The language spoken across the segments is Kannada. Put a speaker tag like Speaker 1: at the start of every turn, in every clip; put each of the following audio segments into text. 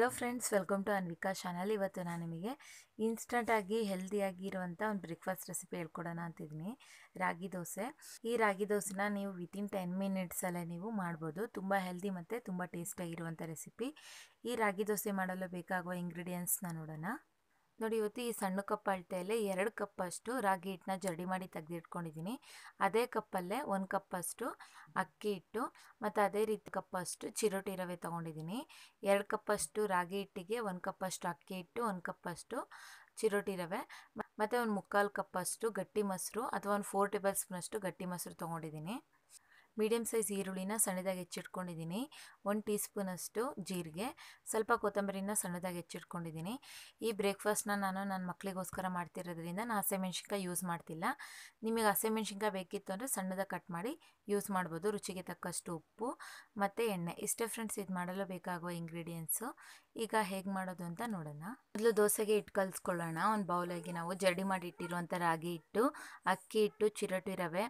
Speaker 1: hello friends welcome to Anvika channel ಇವತ್ತು ನಾನು ನಿಮಗೆ ಇನ್ಸ್ಟಂಟಾಗಿ ಹೆಲ್ದಿಯಾಗಿ ಇರುವಂಥ ಒಂದು ಬ್ರೇಕ್ಫಾಸ್ಟ್ ರೆಸಿಪಿ ಹೇಳ್ಕೊಡೋಣ ಅಂತಿದ್ದೀನಿ ರಾಗಿ ದೋಸೆ ಈ ರಾಗಿ ದೋಸೆನ ನೀವು ವಿತಿನ್ ಟೆನ್ ಮಿನಿಟ್ಸಲ್ಲೇ ನೀವು ಮಾಡ್ಬೋದು ತುಂಬ ಹೆಲ್ದಿ ಮತ್ತು ತುಂಬ ಟೇಸ್ಟಿಯಾಗಿರುವಂಥ ರೆಸಿಪಿ ಈ ರಾಗಿ ದೋಸೆ ಮಾಡಲು ಬೇಕಾಗುವ ಇಂಗ್ರೀಡಿಯೆಂಟ್ಸ್ನ ನೋಡೋಣ ನೋಡಿ ಇವತ್ತು ಈ ಸಣ್ಣ ಕಪ್ ಅಳತೆಯಲ್ಲೇ ಎರಡು ಕಪ್ ಅಷ್ಟು ರಾಗಿ ಹಿಟ್ಟನ್ನ ಜಡಿ ಮಾಡಿ ತೆಗೆದಿಟ್ಕೊಂಡಿದ್ದೀನಿ ಅದೇ ಕಪ್ಪಲ್ಲೇ ಒಂದು ಕಪ್ ಅಷ್ಟು ಅಕ್ಕಿ ಹಿಟ್ಟು ಮತ್ತು ಅದೇ ರೀತಿ ಕಪ್ಪಷ್ಟು ಅಷ್ಟು ಚಿರೋಟಿ ರವೆ ತೊಗೊಂಡಿದ್ದೀನಿ ಎರಡು ಕಪ್ ಅಷ್ಟು ರಾಗಿ ಹಿಟ್ಟಿಗೆ ಒಂದು ಕಪ್ ಅಷ್ಟು ಅಕ್ಕಿ ಹಿಟ್ಟು ಒಂದು ಕಪ್ಪಷ್ಟು ಚಿರೋಟಿ ರವೆ ಮತ್ತು ಒಂದು ಮುಕ್ಕಾಲು ಕಪ್ ಅಷ್ಟು ಗಟ್ಟಿ ಮೊಸರು ಅಥವಾ ಒಂದು ಫೋರ್ ಟೇಬಲ್ ಸ್ಪೂನಷ್ಟು ಗಟ್ಟಿ ಮೊಸರು ತೊಗೊಂಡಿದ್ದೀನಿ ಮೀಡಿಯಮ್ ಸೈಜ್ ಈರುಳ್ಳಿನ ಸಣ್ಣದಾಗಿ ಹೆಚ್ಚಿಟ್ಕೊಂಡಿದ್ದೀನಿ ಒಂದು ಟೀ ಸ್ಪೂನಷ್ಟು ಜೀರಿಗೆ ಸ್ವಲ್ಪ ಕೊತ್ತಂಬರಿನ ಸಣ್ಣದಾಗಿ ಹೆಚ್ಚಿಟ್ಕೊಂಡಿದ್ದೀನಿ ಈ ಬ್ರೇಕ್ಫಾಸ್ಟ್ನ ನಾನು ನನ್ನ ಮಕ್ಕಳಿಗೋಸ್ಕರ ಮಾಡ್ತಿರೋದ್ರಿಂದ ನಾನು ಹಸಿಮೆಣ್ಸಿನ್ಕಾಯಿ ಯೂಸ್ ಮಾಡ್ತಿಲ್ಲ ನಿಮಗೆ ಹಸಿಮೆಣ್ಸಿನ್ಕಾಯಿ ಬೇಕಿತ್ತು ಅಂದರೆ ಸಣ್ಣದಾಗಿ ಕಟ್ ಮಾಡಿ ಯೂಸ್ ಮಾಡ್ಬೋದು ರುಚಿಗೆ ತಕ್ಕಷ್ಟು ಉಪ್ಪು ಮತ್ತು ಎಣ್ಣೆ ಇಷ್ಟೇ ಫ್ರೆಂಡ್ಸ್ ಇದು ಮಾಡಲು ಬೇಕಾಗುವ ಇಂಗ್ರೀಡಿಯೆಂಟ್ಸು ಈಗ ಹೇಗೆ ಮಾಡೋದು ಅಂತ ನೋಡೋಣ ಮೊದಲು ದೋಸೆಗೆ ಹಿಟ್ಟು ಕಲಿಸ್ಕೊಳ್ಳೋಣ ಒಂದು ಬೌಲಾಗಿ ನಾವು ಜಡಿ ಮಾಡಿ ಇಟ್ಟಿರುವಂಥ ರಾಗಿ ಹಿಟ್ಟು ಅಕ್ಕಿ ಹಿಟ್ಟು ಚಿರಟಿ ರವೆ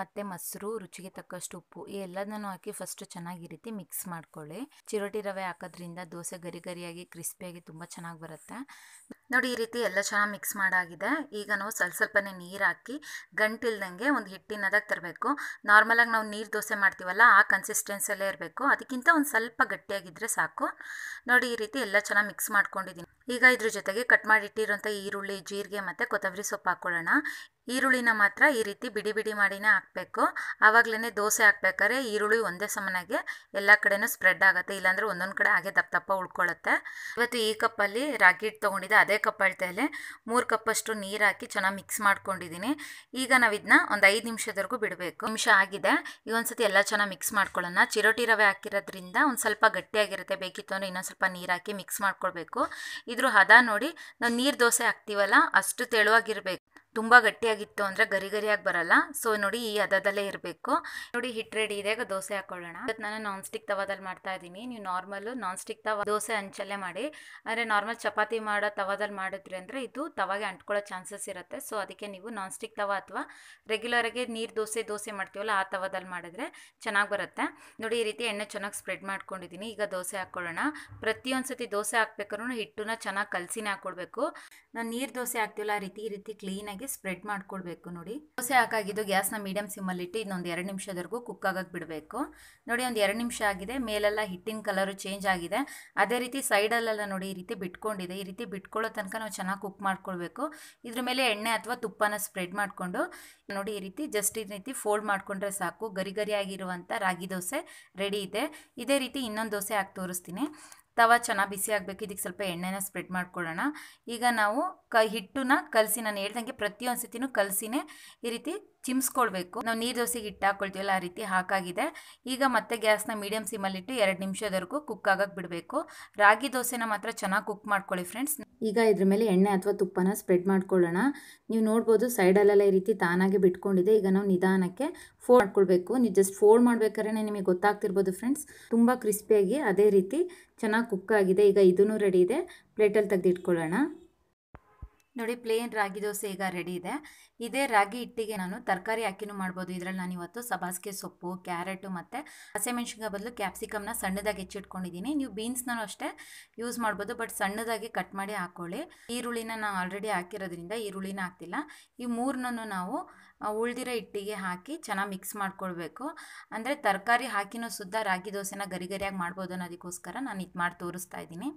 Speaker 1: ಮತ್ತು ಮೊಸರು ರುಚಿಗೆ ತಕ್ಕಷ್ಟು ಉಪ್ಪು ಈ ಎಲ್ಲದನ್ನು ಹಾಕಿ ಫಸ್ಟ್ ಚೆನ್ನಾಗಿ ಈ ರೀತಿ ಮಿಕ್ಸ್ ಮಾಡ್ಕೊಳ್ಳಿ ಚಿರೋಟಿ ರವೆ ಹಾಕೋದ್ರಿಂದ ದೋಸೆ ಗರಿ ಗರಿಯಾಗಿ ಕ್ರಿಸ್ಪಿಯಾಗಿ ತುಂಬ ಚೆನ್ನಾಗಿ ಬರುತ್ತೆ ನೋಡಿ ಈ ರೀತಿ ಎಲ್ಲ ಚೆನ್ನಾಗಿ ಮಿಕ್ಸ್ ಮಾಡಾಗಿದೆ ಈಗ ನಾವು ಸ್ವಲ್ಪ ಸ್ವಲ್ಪನೇ ನೀರು ಹಾಕಿ ಗಂಟಿಲ್ದಂಗೆ ಒಂದು ಹಿಟ್ಟಿನದಾಗ ತರಬೇಕು ನಾರ್ಮಲಾಗಿ ನಾವು ನೀರು ದೋಸೆ ಮಾಡ್ತೀವಲ್ಲ ಆ ಕನ್ಸಿಸ್ಟೆನ್ಸಲ್ಲೇ ಇರಬೇಕು ಅದಕ್ಕಿಂತ ಒಂದು ಸ್ವಲ್ಪ ಗಟ್ಟಿಯಾಗಿದ್ದರೆ ಸಾಕು ನೋಡಿ ಈ ರೀತಿ ಎಲ್ಲ ಚೆನ್ನಾಗಿ ಮಿಕ್ಸ್ ಮಾಡ್ಕೊಂಡಿದ್ದೀನಿ ಈಗ ಇದ್ರ ಜೊತೆಗೆ ಕಟ್ ಮಾಡಿಟ್ಟಿರೋಂಥ ಈರುಳ್ಳಿ ಜೀರಿಗೆ ಮತ್ತು ಕೊತ್ತಂಬರಿ ಸೊಪ್ಪು ಹಾಕ್ಕೊಳ್ಳೋಣ ಈರುಳ್ಳಿನ ಮಾತ್ರ ಈ ರೀತಿ ಬಿಡಿ ಬಿಡಿ ಮಾಡಿನೇ ಹಾಕಬೇಕು ಆವಾಗಲೇ ದೋಸೆ ಹಾಕ್ಬೇಕಾದ್ರೆ ಈರುಳ್ಳಿ ಒಂದೇ ಸಮನಾಗಿ ಎಲ್ಲ ಕಡೆನೂ ಸ್ಪ್ರೆಡ್ ಆಗುತ್ತೆ ಇಲ್ಲಾಂದರೆ ಒಂದೊಂದು ಕಡೆ ಹಾಗೆ ದಪ್ಪ ದಪ್ಪ ಉಳ್ಕೊಳ್ಳುತ್ತೆ ಇವತ್ತು ಈ ಕಪ್ಪಲ್ಲಿ ರಾಗಿ ಹಿಟ್ಟು ತೊಗೊಂಡಿದ್ದೆ ಅದೇ ಕಪ್ ಅಳತೆಯಲ್ಲಿ ಮೂರು ಕಪ್ಪಷ್ಟು ನೀರು ಹಾಕಿ ಚೆನ್ನಾಗಿ ಮಿಕ್ಸ್ ಮಾಡ್ಕೊಂಡಿದ್ದೀನಿ ಈಗ ನಾವು ಇದನ್ನ ಒಂದು ಐದು ನಿಮಿಷದವರೆಗೂ ಬಿಡಬೇಕು ನಿಮಿಷ ಆಗಿದೆ ಈಗ ಒಂದ್ಸತಿ ಎಲ್ಲ ಚೆನ್ನಾಗಿ ಮಿಕ್ಸ್ ಮಾಡ್ಕೊಳ್ಳೋಣ ಚಿರೋಟಿ ರವೆ ಹಾಕಿರೋದ್ರಿಂದ ಒಂದು ಸ್ವಲ್ಪ ಗಟ್ಟಿಯಾಗಿರುತ್ತೆ ಬೇಕಿತ್ತು ಅಂದರೆ ಇನ್ನೊಂದು ಸ್ವಲ್ಪ ನೀರು ಹಾಕಿ ಮಿಕ್ಸ್ ಮಾಡ್ಕೊಳ್ಬೇಕು ಇದ್ರ ಹದ ನೋಡಿ ನಾವು ನೀರು ದೋಸೆ ಹಾಕ್ತೀವಲ್ಲ ಅಷ್ಟು ತೆಳುವಾಗಿರಬೇಕು ತುಂಬ ಗಟ್ಟಿಯಾಗಿತ್ತು ಅಂದರೆ ಗರಿ ಗರಿಯಾಗಿ ಬರಲ್ಲ ಸೊ ನೋಡಿ ಈ ಹದದಲ್ಲೇ ಇರಬೇಕು ನೋಡಿ ಹಿಟ್ ರೆಡಿ ಇದೆ ಈಗ ದೋಸೆ ಹಾಕೊಳ್ಳೋಣ ಇವತ್ತು ನಾನು ನಾನ್ ಸ್ಟಿಕ್ ತವಾದಲ್ಲಿ ಮಾಡ್ತಾ ಇದ್ದೀನಿ ನೀವು ನಾರ್ಮಲ್ ನಾನ್ ಸ್ಟಿಕ್ ತವ ದೋಸೆ ಹಂಚಲ್ಲೇ ಮಾಡಿ ಅಂದ್ರೆ ನಾರ್ಮಲ್ ಚಪಾತಿ ಮಾಡೋ ತವಾದಲ್ಲಿ ಮಾಡಿದ್ರೆ ಅಂದರೆ ಇದು ತವಾಗೆ ಅಂಟ್ಕೊಳ್ಳೋ ಚಾನ್ಸಸ್ ಇರುತ್ತೆ ಸೊ ಅದಕ್ಕೆ ನೀವು ನಾನ್ ಸ್ಟಿಕ್ ತವ ಅಥವಾ ಆಗಿ ನೀರು ದೋಸೆ ದೋಸೆ ಮಾಡ್ತೀವಲ್ಲ ಆ ತವಾದಲ್ಲಿ ಮಾಡಿದ್ರೆ ಚೆನ್ನಾಗಿ ಬರುತ್ತೆ ನೋಡಿ ಈ ರೀತಿ ಎಣ್ಣೆ ಚೆನ್ನಾಗಿ ಸ್ಪ್ರೆಡ್ ಮಾಡ್ಕೊಂಡಿದ್ದೀನಿ ಈಗ ದೋಸೆ ಹಾಕೊಳ್ಳೋಣ ಪ್ರತಿಯೊಂದು ಸತಿ ದೋಸೆ ಹಾಕ್ಬೇಕಾದ್ರೂ ಹಿಟ್ಟನ್ನ ಚೆನ್ನಾಗಿ ಕಲಸಿನೇ ಹಾಕ್ಕೊಡ್ಬೇಕು ನಾನು ನೀರು ದೋಸೆ ಹಾಕ್ತೀವಲ್ಲ ಆ ರೀತಿ ಈ ರೀತಿ ಕ್ಲೀನಾಗಿ ಚೆನ್ನಾಗಿ ಸ್ಪ್ರೆಡ್ ಮಾಡ್ಕೊಳ್ಬೇಕು ನೋಡಿ ದೋಸೆ ಹಾಕಾಗಿದ್ದು ಗ್ಯಾಸ್ನ ಅಲ್ಲಿ ಇಟ್ಟು ಇನ್ನೊಂದು ಎರಡು ನಿಮಿಷದವರೆಗೂ ಕುಕ್ ಆಗಕ್ಕೆ ಬಿಡಬೇಕು ನೋಡಿ ಒಂದು ಎರಡು ನಿಮಿಷ ಆಗಿದೆ ಮೇಲೆಲ್ಲ ಹಿಟ್ಟಿನ ಕಲರ್ ಚೇಂಜ್ ಆಗಿದೆ ಅದೇ ರೀತಿ ಸೈಡಲ್ಲೆಲ್ಲ ನೋಡಿ ಈ ರೀತಿ ಬಿಟ್ಕೊಂಡಿದೆ ಈ ರೀತಿ ಬಿಟ್ಕೊಳ್ಳೋ ತನಕ ನಾವು ಚೆನ್ನಾಗಿ ಕುಕ್ ಮಾಡ್ಕೊಳ್ಬೇಕು ಇದ್ರ ಮೇಲೆ ಎಣ್ಣೆ ಅಥವಾ ತುಪ್ಪನ ಸ್ಪ್ರೆಡ್ ಮಾಡಿಕೊಂಡು ನೋಡಿ ಈ ರೀತಿ ಜಸ್ಟ್ ಈ ರೀತಿ ಫೋಲ್ಡ್ ಮಾಡ್ಕೊಂಡ್ರೆ ಸಾಕು ಗರಿ ರಾಗಿ ದೋಸೆ ರೆಡಿ ಇದೆ ಇದೇ ರೀತಿ ಇನ್ನೊಂದು ದೋಸೆ ಹಾಕಿ ತೋರಿಸ್ತೀನಿ ತವ ಚೆನ್ನಾಗಿ ಬಿಸಿ ಆಗಬೇಕು ಇದಕ್ಕೆ ಸ್ವಲ್ಪ ಎಣ್ಣೆನ ಸ್ಪ್ರೆಡ್ ಮಾಡ್ಕೊಳ್ಳೋಣ ಈಗ ನಾವು ಕ ಹಿಟ್ಟನ್ನ ಕಲಸಿ ನಾನು ಹೇಳ್ದಂಗೆ ಪ್ರತಿಯೊಂದು ಸತಿನೂ ಕಲಸಿನೇ ಈ ರೀತಿ ಚಿಮ್ಸ್ಕೊಳ್ಬೇಕು ನಾವು ನೀರು ದೋಸೆಗೆ ಇಟ್ಟು ಹಾಕ್ಕೊಳ್ತೀವಲ್ಲ ಆ ರೀತಿ ಹಾಕಾಗಿದೆ ಈಗ ಮತ್ತೆ ಗ್ಯಾಸ್ನ ಮೀಡಿಯಮ್ ಇಟ್ಟು ಎರಡು ನಿಮಿಷದವರೆಗೂ ಕುಕ್ ಆಗಕ್ಕೆ ಬಿಡಬೇಕು ರಾಗಿ ದೋಸೆನ ಮಾತ್ರ ಚೆನ್ನಾಗಿ ಕುಕ್ ಮಾಡ್ಕೊಳ್ಳಿ ಫ್ರೆಂಡ್ಸ್ ಈಗ ಇದ್ರ ಮೇಲೆ ಎಣ್ಣೆ ಅಥವಾ ತುಪ್ಪನ ಸ್ಪ್ರೆಡ್ ಮಾಡ್ಕೊಳ್ಳೋಣ ನೀವು ನೋಡ್ಬೋದು ಸೈಡಲ್ಲೆಲ್ಲ ಈ ರೀತಿ ತಾನಾಗೆ ಬಿಟ್ಕೊಂಡಿದೆ ಈಗ ನಾವು ನಿಧಾನಕ್ಕೆ ಫೋಲ್ಡ್ ಮಾಡ್ಕೊಳ್ಬೇಕು ನೀವು ಜಸ್ಟ್ ಫೋಲ್ಡ್ ಮಾಡ್ಬೇಕಾದ್ರೆ ನಿಮಗೆ ಗೊತ್ತಾಗ್ತಿರ್ಬೋದು ಫ್ರೆಂಡ್ಸ್ ತುಂಬ ಕ್ರಿಸ್ಪಿಯಾಗಿ ಅದೇ ರೀತಿ ಚೆನ್ನಾಗಿ ಕುಕ್ ಆಗಿದೆ ಈಗ ಇದೂ ರೆಡಿ ಇದೆ ಪ್ಲೇಟಲ್ಲಿ ತೆಗೆದಿಟ್ಕೊಳ್ಳೋಣ ನೋಡಿ ಪ್ಲೇನ್ ರಾಗಿ ದೋಸೆ ಈಗ ರೆಡಿ ಇದೆ ಇದೇ ರಾಗಿ ಹಿಟ್ಟಿಗೆ ನಾನು ತರಕಾರಿ ಹಾಕಿನೂ ಮಾಡ್ಬೋದು ಇದರಲ್ಲಿ ನಾನು ಇವತ್ತು ಸಬಾಸ್ಗೆ ಸೊಪ್ಪು ಕ್ಯಾರೆಟು ಮತ್ತು ಹಸಿಮೆಣ್ಸಿನ ಬದಲು ಕ್ಯಾಪ್ಸಿಕಮ್ನ ಸಣ್ಣದಾಗಿ ಹೆಚ್ಚಿಟ್ಕೊಂಡಿದ್ದೀನಿ ನೀವು ಬೀನ್ಸ್ನೂ ಅಷ್ಟೇ ಯೂಸ್ ಮಾಡ್ಬೋದು ಬಟ್ ಸಣ್ಣದಾಗಿ ಕಟ್ ಮಾಡಿ ಹಾಕ್ಕೊಳ್ಳಿ ಈರುಳ್ಳಿನ ನಾನು ಆಲ್ರೆಡಿ ಹಾಕಿರೋದ್ರಿಂದ ಈರುಳ್ಳಿನ ಹಾಕ್ತಿಲ್ಲ ಈ ಮೂರನ್ನೂ ನಾವು ಉಳಿದಿರೋ ಹಿಟ್ಟಿಗೆ ಹಾಕಿ ಚೆನ್ನಾಗಿ ಮಿಕ್ಸ್ ಮಾಡ್ಕೊಳ್ಬೇಕು ಅಂದರೆ ತರಕಾರಿ ಹಾಕಿನೂ ಸುದ್ದ ರಾಗಿ ದೋಸೆನ ಗರಿಗರಿಯಾಗಿ ಮಾಡ್ಬೋದು ಅನ್ನೋದಕ್ಕೋಸ್ಕರ ನಾನು ಇದು ಮಾಡಿ ತೋರಿಸ್ತಾ ಇದ್ದೀನಿ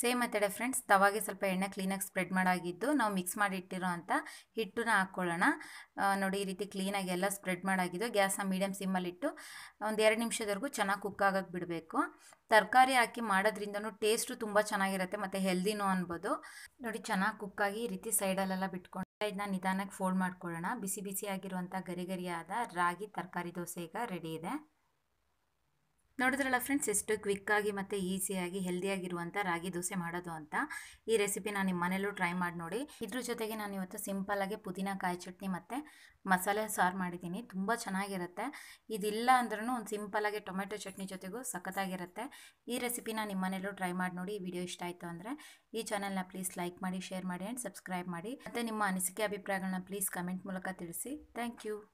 Speaker 1: ಸೇಮ್ ಮೆಥಡೆ ಫ್ರೆಂಡ್ಸ್ ತವಾಗೆ ಸ್ವಲ್ಪ ಎಣ್ಣೆ ಕ್ಲೀನಾಗಿ ಸ್ಪ್ರೆಡ್ ಮಾಡಾಗಿದ್ದು ನಾವು ಮಿಕ್ಸ್ ಮಾಡಿಟ್ಟಿರೋ ಅಂಥ ಹಿಟ್ಟನ್ನ ಹಾಕ್ಕೊಳ್ಳೋಣ ನೋಡಿ ಈ ರೀತಿ ಕ್ಲೀನಾಗಿ ಎಲ್ಲ ಸ್ಪ್ರೆಡ್ ಮಾಡಾಗಿದ್ದು ಗ್ಯಾಸನ್ನ ಮೀಡಿಯಮ್ ಸಿಮ್ಮಲ್ಲಿಟ್ಟು ಒಂದು ಎರಡು ನಿಮಿಷದವರೆಗೂ ಚೆನ್ನಾಗಿ ಕುಕ್ ಆಗೋಕ್ಕೆ ಬಿಡಬೇಕು ತರಕಾರಿ ಹಾಕಿ ಮಾಡೋದ್ರಿಂದನೂ ಟೇಸ್ಟು ತುಂಬ ಚೆನ್ನಾಗಿರುತ್ತೆ ಮತ್ತು ಹೆಲ್ದಿನೂ ಅನ್ಬೋದು ನೋಡಿ ಚೆನ್ನಾಗಿ ಕುಕ್ಕಾಗಿ ಈ ರೀತಿ ಸೈಡಲ್ಲೆಲ್ಲ ಬಿಟ್ಕೊಂಡು ಇದನ್ನ ನಿಧಾನಕ್ಕೆ ಫೋಲ್ಡ್ ಮಾಡ್ಕೊಳ್ಳೋಣ ಬಿಸಿ ಬಿಸಿಯಾಗಿರುವಂಥ ಗರಿಗರಿಯಾದ ಗರಿ ಗರಿಯಾದ ರಾಗಿ ತರಕಾರಿ ದೋಸೆ ಈಗ ರೆಡಿ ಇದೆ ನೋಡಿದ್ರಲ್ಲ ಫ್ರೆಂಡ್ಸ್ ಎಷ್ಟು ಕ್ವಿಕ್ಕಾಗಿ ಮತ್ತು ಈಸಿಯಾಗಿ ಹೆಲ್ದಿಯಾಗಿರುವಂಥ ರಾಗಿ ದೋಸೆ ಮಾಡೋದು ಅಂತ ಈ ರೆಸಿಪಿ ನಾನು ನಿಮ್ಮ ಮನೇಲೂ ಟ್ರೈ ಮಾಡಿ ನೋಡಿ ಇದ್ರ ಜೊತೆಗೆ ನಾನು ಇವತ್ತು ಸಿಂಪಲ್ಲಾಗಿ ಪುದೀನ ಕಾಯಿ ಚಟ್ನಿ ಮತ್ತು ಮಸಾಲೆ ಸಾರು ಮಾಡಿದ್ದೀನಿ ತುಂಬ ಚೆನ್ನಾಗಿರುತ್ತೆ ಇದಿಲ್ಲ ಅಂದ್ರೂ ಒಂದು ಸಿಂಪಲ್ಲಾಗಿ ಟೊಮೆಟೊ ಚಟ್ನಿ ಜೊತೆಗೂ ಸಖತ್ತಾಗಿರುತ್ತೆ ಈ ರೆಸಿಪಿನ ನಿಮ್ಮ ಮನೇಲೂ ಟ್ರೈ ಮಾಡಿ ನೋಡಿ ಈ ವಿಡಿಯೋ ಇಷ್ಟ ಆಯಿತು ಅಂದರೆ ಈ ಚಾನಲ್ನ ಪ್ಲೀಸ್ ಲೈಕ್ ಮಾಡಿ ಶೇರ್ ಮಾಡಿ ಆ್ಯಂಡ್ ಸಬ್ಸ್ಕ್ರೈಬ್ ಮಾಡಿ ಮತ್ತು ನಿಮ್ಮ ಅನಿಸಿಕೆ ಅಭಿಪ್ರಾಯಗಳನ್ನ ಪ್ಲೀಸ್ ಕಮೆಂಟ್ ಮೂಲಕ ತಿಳಿಸಿ ಥ್ಯಾಂಕ್ ಯು